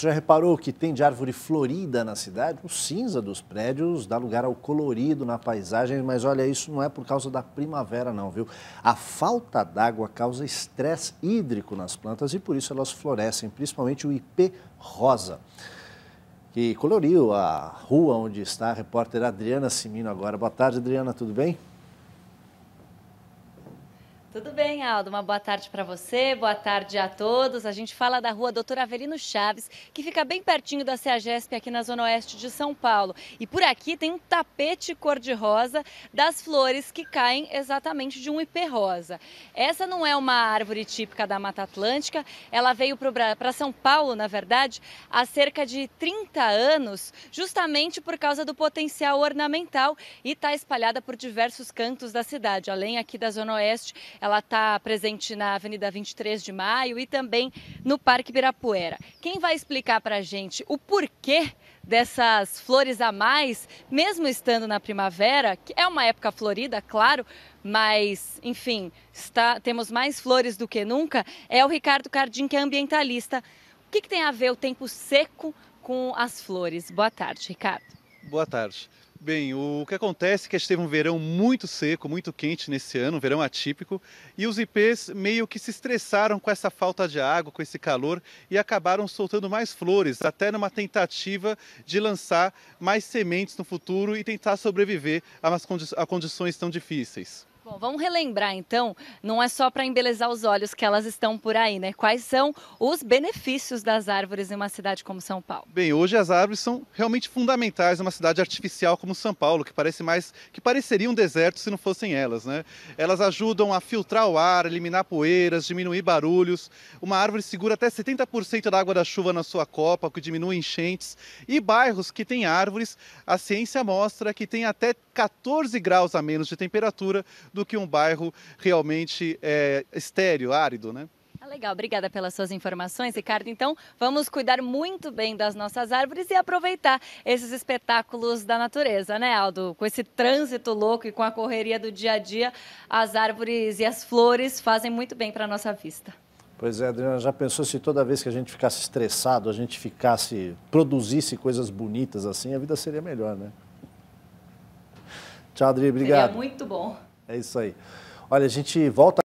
Já reparou que tem de árvore florida na cidade? O cinza dos prédios dá lugar ao colorido na paisagem, mas olha, isso não é por causa da primavera não, viu? A falta d'água causa estresse hídrico nas plantas e por isso elas florescem, principalmente o ipê rosa, que coloriu a rua onde está a repórter Adriana Simino agora. Boa tarde, Adriana, tudo bem? Tudo bem, Aldo. Uma boa tarde para você, boa tarde a todos. A gente fala da rua Doutor Avelino Chaves, que fica bem pertinho da CEAGESP aqui na Zona Oeste de São Paulo. E por aqui tem um tapete cor-de-rosa das flores que caem exatamente de um ipê rosa. Essa não é uma árvore típica da Mata Atlântica, ela veio para São Paulo, na verdade, há cerca de 30 anos, justamente por causa do potencial ornamental e está espalhada por diversos cantos da cidade, além aqui da Zona Oeste ela está presente na Avenida 23 de Maio e também no Parque Ibirapuera. Quem vai explicar para a gente o porquê dessas flores a mais, mesmo estando na primavera, que é uma época florida, claro, mas, enfim, está, temos mais flores do que nunca, é o Ricardo Cardim, que é ambientalista. O que, que tem a ver o tempo seco com as flores? Boa tarde, Ricardo. Boa tarde. Bem, o que acontece é que a gente teve um verão muito seco, muito quente nesse ano, um verão atípico, e os ipês meio que se estressaram com essa falta de água, com esse calor, e acabaram soltando mais flores, até numa tentativa de lançar mais sementes no futuro e tentar sobreviver a, condi a condições tão difíceis. Bom, vamos relembrar então, não é só para embelezar os olhos que elas estão por aí, né? Quais são os benefícios das árvores em uma cidade como São Paulo? Bem, hoje as árvores são realmente fundamentais em uma cidade artificial como São Paulo, que parece mais que pareceria um deserto se não fossem elas, né? Elas ajudam a filtrar o ar, eliminar poeiras, diminuir barulhos. Uma árvore segura até 70% da água da chuva na sua copa, o que diminui enchentes. E bairros que têm árvores, a ciência mostra que tem até 14 graus a menos de temperatura do do que um bairro realmente é, estéreo, árido, né? Ah, legal, obrigada pelas suas informações, Ricardo. Então, vamos cuidar muito bem das nossas árvores e aproveitar esses espetáculos da natureza, né, Aldo? Com esse trânsito louco e com a correria do dia a dia, as árvores e as flores fazem muito bem para a nossa vista. Pois é, Adriana, já pensou se toda vez que a gente ficasse estressado, a gente ficasse, produzisse coisas bonitas assim, a vida seria melhor, né? Tchau, Adri, obrigado. Seria muito bom. É isso aí. Olha, a gente volta.